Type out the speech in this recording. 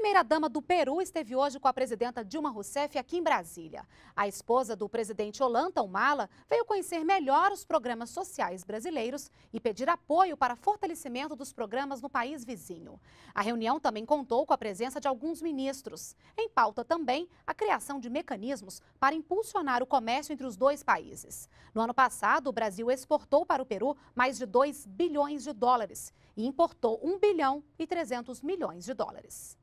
primeira-dama do Peru esteve hoje com a presidenta Dilma Rousseff aqui em Brasília. A esposa do presidente Olanta Humala veio conhecer melhor os programas sociais brasileiros e pedir apoio para fortalecimento dos programas no país vizinho. A reunião também contou com a presença de alguns ministros. Em pauta também a criação de mecanismos para impulsionar o comércio entre os dois países. No ano passado, o Brasil exportou para o Peru mais de 2 bilhões de dólares e importou 1 bilhão e 300 milhões de dólares.